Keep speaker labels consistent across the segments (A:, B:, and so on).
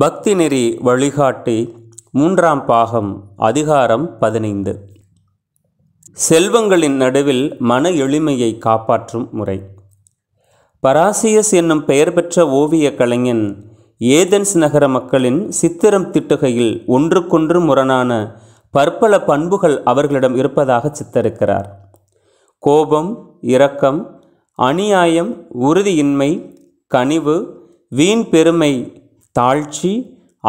A: பக்தி நெறி வழிகாட்டி மூன்றாம் பாகம் அதிகாரம் பதினைந்து செல்வங்களின் நடுவில் மன எளிமையை காப்பாற்றும் முறை பராசியஸ் என்னும் பெயர் பெற்ற ஓவிய கலைஞன் ஏதென்ஸ் நகர மக்களின் சித்திரம் திட்டுகையில் ஒன்றுக்கொன்று முரணான பற்பல பண்புகள் அவர்களிடம் இருப்பதாக சித்தரிக்கிறார் கோபம் இரக்கம் அநியாயம் உறுதியின்மை கனிவு வீண் பெருமை தாழ்ச்சி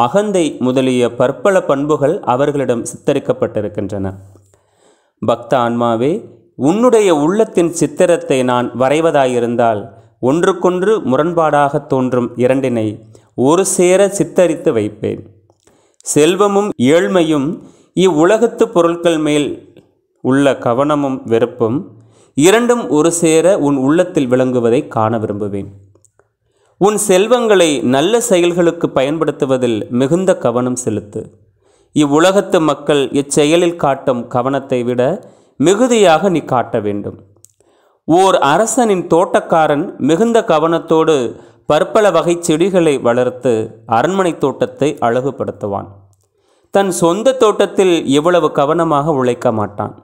A: அகந்தை முதலிய பற்பல பண்புகள் அவர்களிடம் சித்தரிக்கப்பட்டிருக்கின்றன பக்த ஆன்மாவே உன்னுடைய உள்ளத்தின் சித்திரத்தை நான் வரைவதாயிருந்தால் ஒன்றுக்கொன்று முரண்பாடாக தோன்றும் இரண்டினை ஒரு சேர சித்தரித்து வைப்பேன் செல்வமும் ஏழ்மையும் இவ்வுலகத்து பொருட்கள் மேல் உள்ள கவனமும் வெறுப்பும் இரண்டும் ஒரு சேர உன் உள்ளத்தில் விளங்குவதை காண விரும்புவேன் உன் செல்வங்களை நல்ல செயல்களுக்கு பயன்படுத்துவதில் மிகுந்த கவனம் செலுத்து இவ்வுலகத்து மக்கள் இச்செயலில் காட்டும் கவனத்தை விட மிகுதியாக நீ காட்ட வேண்டும் ஓர் அரசனின் தோட்டக்காரன் மிகுந்த கவனத்தோடு பற்பல வகை செடிகளை வளர்த்து அரண்மனை தோட்டத்தை அழகுபடுத்துவான் தன் சொந்த தோட்டத்தில் எவ்வளவு கவனமாக உழைக்க மாட்டான்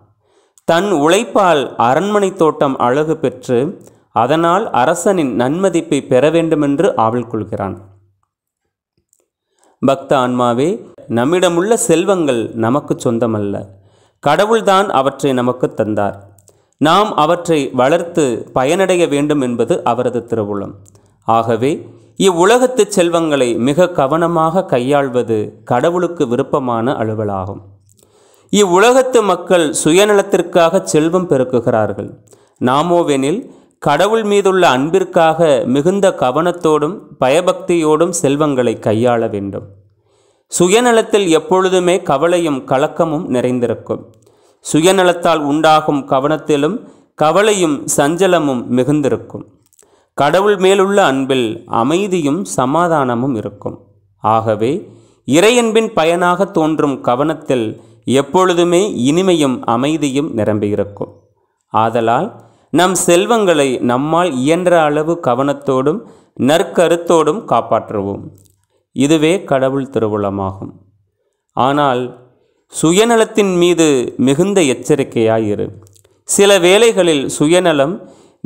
A: தன் உழைப்பால் அரண்மனை தோட்டம் அழகு பெற்று அதனால் அரசனின் நன்மதிப்பை பெற வேண்டுமென்று ஆவல் கொள்கிறான் பக்த ஆன்மாவே நம்மிடமுள்ள செல்வங்கள் நமக்கு சொந்தமல்ல கடவுள்தான் அவற்றை நமக்கு தந்தார் நாம் அவற்றை வளர்த்து பயனடைய வேண்டும் என்பது அவரது திருவுளம் ஆகவே இவ்வுலகத்து செல்வங்களை மிக கவனமாக கையாள்வது கடவுளுக்கு விருப்பமான அலுவலாகும் இவ்வுலகத்து மக்கள் சுயநலத்திற்காக செல்வம் பெருக்குகிறார்கள் நாமோவெனில் கடவுள் மீதுள்ள அன்பிற்காக மிகுந்த கவனத்தோடும் பயபக்தியோடும் செல்வங்களை கையாள வேண்டும் சுயநலத்தில் எப்பொழுதுமே கவலையும் கலக்கமும் நிறைந்திருக்கும் சுயநலத்தால் உண்டாகும் கவனத்திலும் கவலையும் சஞ்சலமும் மிகுந்திருக்கும் கடவுள் மேலுள்ள அன்பில் அமைதியும் சமாதானமும் இருக்கும் ஆகவே இறையன்பின் பயனாக தோன்றும் கவனத்தில் எப்பொழுதுமே இனிமையும் அமைதியும் நிரம்பியிருக்கும் ஆதலால் நம் செல்வங்களை நம்மால் இயன்ற அளவு கவனத்தோடும் நற்கருத்தோடும் காப்பாற்றுவோம் இதுவே கடவுள் திருவுளமாகும் ஆனால் சுயநலத்தின் மீது மிகுந்த எச்சரிக்கையாயிரு சில வேளைகளில் சுயநலம்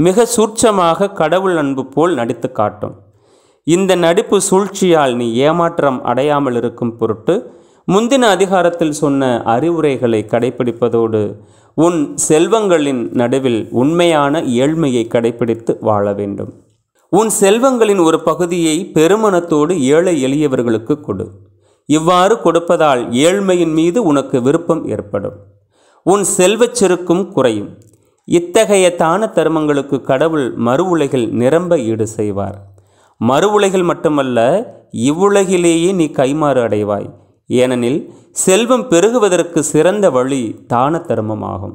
A: மிக சூட்சமாக கடவுள் அன்பு போல் நடித்து காட்டும் இந்த நடிப்பு சூழ்ச்சியால் நீ ஏமாற்றம் அடையாமல் இருக்கும் பொருட்டு முந்தின அதிகாரத்தில் சொன்ன அறிவுரைகளை கடைபிடிப்பதோடு உன் செல்வங்களின் நடுவில் உண்மையான ஏழ்மையை கடைபிடித்து வாழ வேண்டும் உன் செல்வங்களின் ஒரு பகுதியை பெருமனத்தோடு ஏழை எளியவர்களுக்கு கொடு இவ்வாறு கொடுப்பதால் ஏழ்மையின் மீது உனக்கு விருப்பம் ஏற்படும் உன் செல்வச் செருக்கும் குறையும் இத்தகைய தான தர்மங்களுக்கு கடவுள் மறு உலகில் நிரம்ப ஈடு செய்வார் மறு உலகில் மட்டுமல்ல இவ்வுலகிலேயே நீ கைமாறு அடைவாய் ஏனெனில் செல்வம் பெருகுவதற்கு சிறந்த வழி தான தர்மமாகும்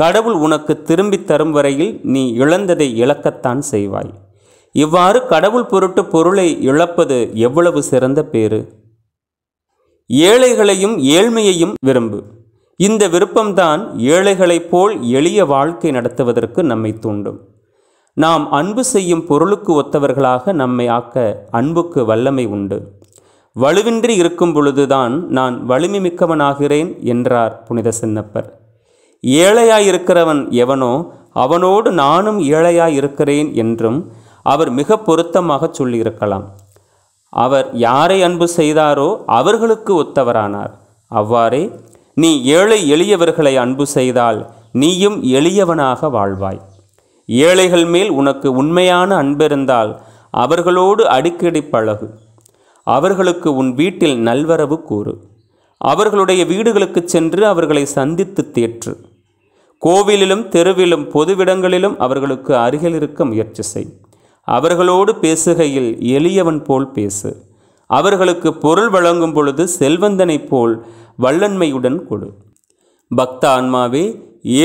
A: கடவுள் உனக்கு திரும்பி தரும் வரையில் நீ இழந்ததை இழக்கத்தான் செய்வாய் இவ்வாறு கடவுள் பொருட்டு பொருளை இழப்பது எவ்வளவு சிறந்த பேறு ஏழைகளையும் ஏழ்மையையும் விரும்பு இந்த விருப்பம்தான் ஏழைகளைப் போல் எளிய வாழ்க்கை நடத்துவதற்கு நம்மை தூண்டும் நாம் அன்பு செய்யும் பொருளுக்கு ஒத்தவர்களாக நம்மை ஆக்க அன்புக்கு வல்லமை உண்டு வலுவின்றி இருக்கும் பொழுதுதான் நான் வலிமை மிக்கவனாகிறேன் என்றார் புனித சின்னப்பர் ஏழையாயிருக்கிறவன் எவனோ அவனோடு நானும் ஏழையாயிருக்கிறேன் என்றும் அவர் மிக பொருத்தமாக சொல்லியிருக்கலாம் அவர் யாரை அன்பு செய்தாரோ அவர்களுக்கு ஒத்தவரானார் அவ்வாறே நீ ஏழை எளியவர்களை அன்பு செய்தால் நீயும் எளியவனாக வாழ்வாய் ஏழைகள் மேல் உனக்கு உண்மையான அன்பிருந்தால் அவர்களோடு அடிக்கடி பழகு அவர்களுக்கு உன் வீட்டில் நல்வரவு கூறு அவர்களுடைய வீடுகளுக்கு சென்று அவர்களை சந்தித்து தேற்று கோவிலிலும் தெருவிலும் பொதுவிடங்களிலும் அவர்களுக்கு அருகில் இருக்க முயற்சி செய் அவர்களோடு பேசுகையில் எளியவன் போல் பேசு அவர்களுக்கு பொருள் வழங்கும் பொழுது செல்வந்தனை போல் வல்லன்மையுடன் கொடு பக்த ஆன்மாவே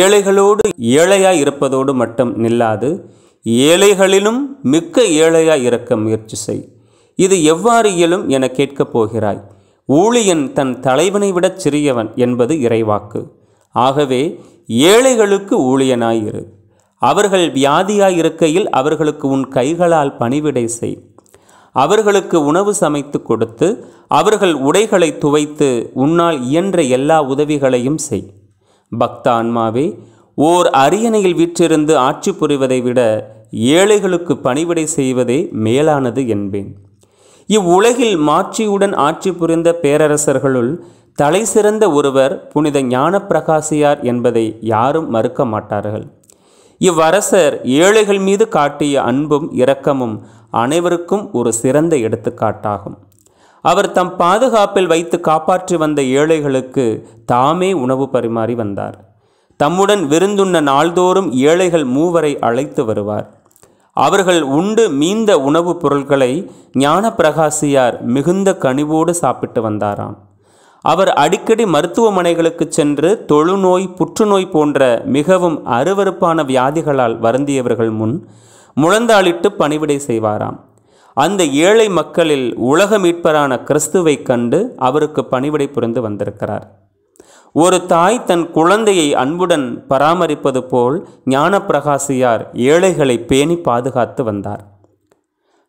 A: ஏழைகளோடு ஏழையாய் இருப்பதோடு மட்டும் நில்லாது ஏழைகளிலும் மிக்க ஏழையாய் இறக்க முயற்சி செய் இது எவ்வாறு இயலும் என கேட்கப் போகிறாய் ஊழியன் தன் தலைவனை விடச் சிறியவன் என்பது இறைவாக்கு ஆகவே ஏழைகளுக்கு ஊழியனாயிரு அவர்கள் வியாதியாயிருக்கையில் அவர்களுக்கு உன் கைகளால் பணிவிடை செய் அவர்களுக்கு உணவு சமைத்து கொடுத்து அவர்கள் உடைகளை துவைத்து உன்னால் இயன்ற எல்லா உதவிகளையும் செய் பக்த ஆன்மாவே ஓர் அரியணையில் வீற்றிருந்து ஆட்சி புரிவதை விட ஏழைகளுக்கு பணிவிடை செய்வதே மேலானது என்பேன் இவ்வுலகில் மாட்சியுடன் ஆட்சி புரிந்த பேரரசர்களுள் தலை சிறந்த ஒருவர் புனித ஞான பிரகாசியார் என்பதை யாரும் மறுக்க மாட்டார்கள் இவ்வரசர் ஏழைகள் மீது காட்டிய அன்பும் இரக்கமும் அனைவருக்கும் ஒரு சிறந்த எடுத்துக்காட்டாகும் அவர் தம் பாதுகாப்பில் வைத்து காப்பாற்றி வந்த ஏழைகளுக்கு தாமே உணவு பரிமாறி வந்தார் தம்முடன் விருந்துண்ண நாள்தோறும் ஏழைகள் மூவரை அழைத்து வருவார் அவர்கள் உண்டு மீந்த உணவுப் பொருட்களை ஞானப்பிரகாசியார் மிகுந்த கனிவோடு சாப்பிட்டு வந்தாராம் அவர் அடிக்கடி மருத்துவமனைகளுக்கு சென்று தொழுநோய் புற்றுநோய் போன்ற மிகவும் அருவறுப்பான வியாதிகளால் வருந்தியவர்கள் முன் முழந்தாளிட்டு பணிவிடை செய்வாராம் அந்த ஏழை மக்களில் உலக மீட்பரான கிறிஸ்துவை கண்டு அவருக்கு பணிவிடை புரிந்து வந்திருக்கிறார் ஒரு தாய் தன் குழந்தையை அன்புடன் பராமரிப்பது போல் ஞானப்பிரகாசியார் ஏழைகளை பேணி பாதுகாத்து வந்தார்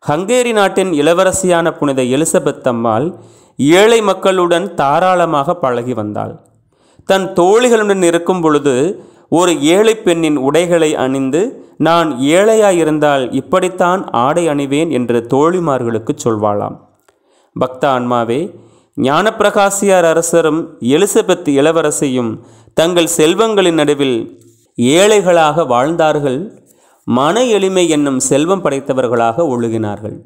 A: ஹங்கேரி நாட்டின் இளவரசியான புனித எலிசபெத் அம்மாள் ஏழை மக்களுடன் தாராளமாக பழகி வந்தாள் தன் தோழிகளுடன் இருக்கும் பொழுது ஒரு ஏழை பெண்ணின் உடைகளை அணிந்து நான் ஏழையாயிருந்தால் இப்படித்தான் ஆடை அணிவேன் என்று தோழிமார்களுக்கு சொல்வாளாம் பக்த ஆன்மாவே ஞானப்பிரகாசியார் அரசரும் எலிசபெத் இளவரசியும் தங்கள் செல்வங்களின் நடுவில் ஏழைகளாக வாழ்ந்தார்கள் மன எளிமை என்னும் செல்வம் படைத்தவர்களாக ஒழுகினார்கள்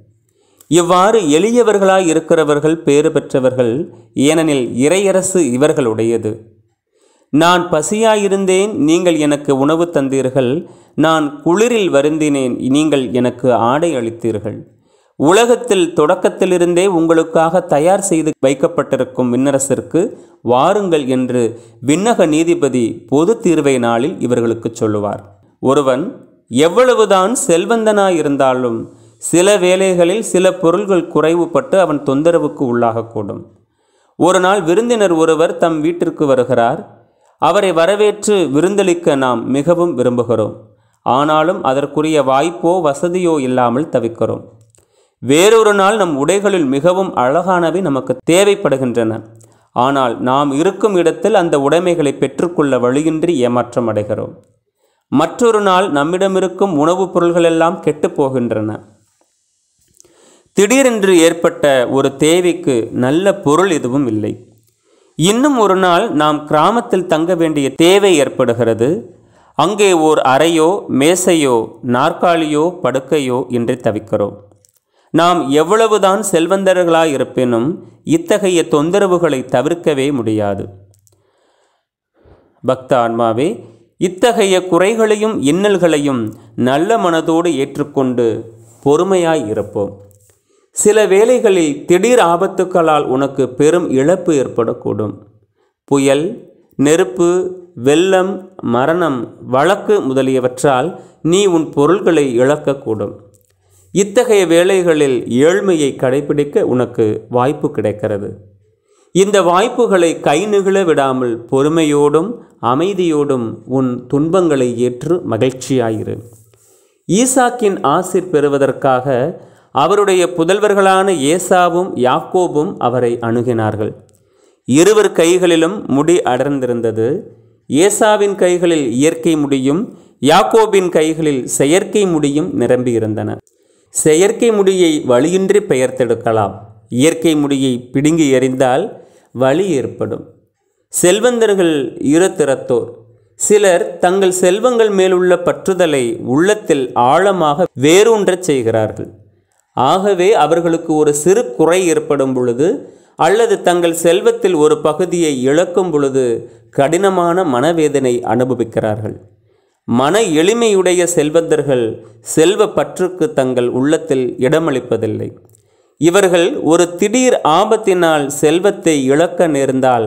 A: இவ்வாறு எளியவர்களாய் இருக்கிறவர்கள் பேறு பெற்றவர்கள் ஏனெனில் இறையரசு இவர்களுடையது நான் பசியாயிருந்தேன் நீங்கள் எனக்கு உணவு தந்தீர்கள் நான் குளிரில் வருந்தினேன் நீங்கள் எனக்கு ஆடை அளித்தீர்கள் உலகத்தில் தொடக்கத்திலிருந்தே உங்களுக்காக தயார் செய்து வைக்கப்பட்டிருக்கும் விண்ணரசிற்கு வாருங்கள் என்று விண்ணக நீதிபதி பொது தீர்வை நாளில் இவர்களுக்கு சொல்லுவார் ஒருவன் எவ்வளவுதான் செல்வந்தனாயிருந்தாலும் சில வேலைகளில் சில பொருள்கள் குறைவுபட்டு அவன் தொந்தரவுக்கு உள்ளாகக்கூடும் ஒரு நாள் விருந்தினர் ஒருவர் தம் வீட்டிற்கு வருகிறார் அவரை வரவேற்று விருந்தளிக்க நாம் மிகவும் விரும்புகிறோம் ஆனாலும் அதற்குரிய வாய்ப்போ வசதியோ இல்லாமல் தவிக்கிறோம் வேறொரு நாள் நம் உடைகளில் மிகவும் அழகானவை நமக்கு தேவைப்படுகின்றன ஆனால் நாம் இருக்கும் இடத்தில் அந்த உடைமைகளை பெற்றுக்கொள்ள வழியின்றி ஏமாற்றம் அடைகிறோம் மற்றொரு நாள் நம்மிடமிருக்கும் உணவுப் பொருள்களெல்லாம் கெட்டுப்போகின்றன திடீரென்று ஏற்பட்ட ஒரு தேவைக்கு நல்ல பொருள் எதுவும் இல்லை இன்னும் ஒரு நாள் நாம் கிராமத்தில் தங்க வேண்டிய தேவை ஏற்படுகிறது அங்கே ஓர் அறையோ மேசையோ நாற்காலியோ படுக்கையோ என்று தவிக்கிறோம் நாம் எவ்வளவுதான் செல்வந்தர்களாக இருப்பினும் இத்தகைய தொந்தரவுகளை தவிர்க்கவே முடியாது பக்த ஆன்மாவே இத்தகைய குறைகளையும் இன்னல்களையும் நல்ல மனதோடு ஏற்றுக்கொண்டு பொறுமையாய் இருப்போம் சில வேளைகளில் திடீர் ஆபத்துக்களால் உனக்கு பெரும் இழப்பு ஏற்படக்கூடும் புயல் நெருப்பு வெள்ளம் மரணம் வழக்கு முதலியவற்றால் நீ உன் பொருள்களை இழக்கக்கூடும் இத்தகைய வேலைகளில் ஏழ்மையை கடைபிடிக்க உனக்கு வாய்ப்பு கிடைக்கிறது இந்த வாய்ப்புகளை கை நிகழ விடாமல் பொறுமையோடும் அமைதியோடும் உன் துன்பங்களை ஏற்று மகிழ்ச்சியாயிரு ஈசாக்கின் ஆசிர் பெறுவதற்காக அவருடைய புதல்வர்களான ஏசாவும் யாக்கோபும் அவரை அணுகினார்கள் இருவர் கைகளிலும் முடி அடர்ந்திருந்தது ஏசாவின் கைகளில் இயற்கை முடியும் யாக்கோபின் கைகளில் செயற்கை முடியும் நிரம்பியிருந்தன செயற்கை முடியை வழியின்றி பெயர்த்தெடுக்கலாம் இயற்கை முடியை பிடுங்கி எறிந்தால் வழி ஏற்படும் செல்வந்தர்கள் இருத்திறத்தோர் சிலர் தங்கள் செல்வங்கள் மேலுள்ள பற்றுதலை உள்ளத்தில் ஆழமாக வேரூன்றச் செய்கிறார்கள் ஆகவே அவர்களுக்கு ஒரு சிறு குறை ஏற்படும் பொழுது அல்லது தங்கள் செல்வத்தில் ஒரு பகுதியை இழக்கும் பொழுது கடினமான மனவேதனை அனுபவிக்கிறார்கள் மன எளிமையுடைய செல்வந்தர்கள் செல்வ பற்றுக்கு தங்கள் உள்ளத்தில் இடமளிப்பதில்லை இவர்கள் ஒரு திடீர் ஆபத்தினால் செல்வத்தை இழக்க நேர்ந்தால்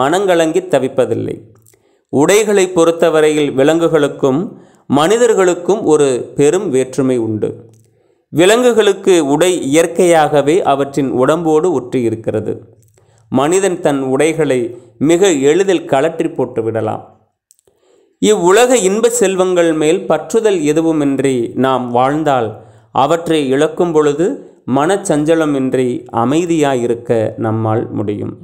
A: மனங்கலங்கி தவிப்பதில்லை உடைகளை பொறுத்தவரையில் விலங்குகளுக்கும் மனிதர்களுக்கும் ஒரு பெரும் வேற்றுமை உண்டு விலங்குகளுக்கு உடை இயற்கையாகவே அவற்றின் உடம்போடு ஒற்றி இருக்கிறது மனிதன் தன் உடைகளை மிக எளிதில் கலற்றி போட்டு விடலாம் இவ்வுலக இன்ப செல்வங்கள் மேல் பற்றுதல் எதுவுமின்றி நாம் வாழ்ந்தால் அவற்றை இழக்கும் பொழுது மனச்சஞ்சலமின்றி அமைதியாயிருக்க நம்மால் முடியும்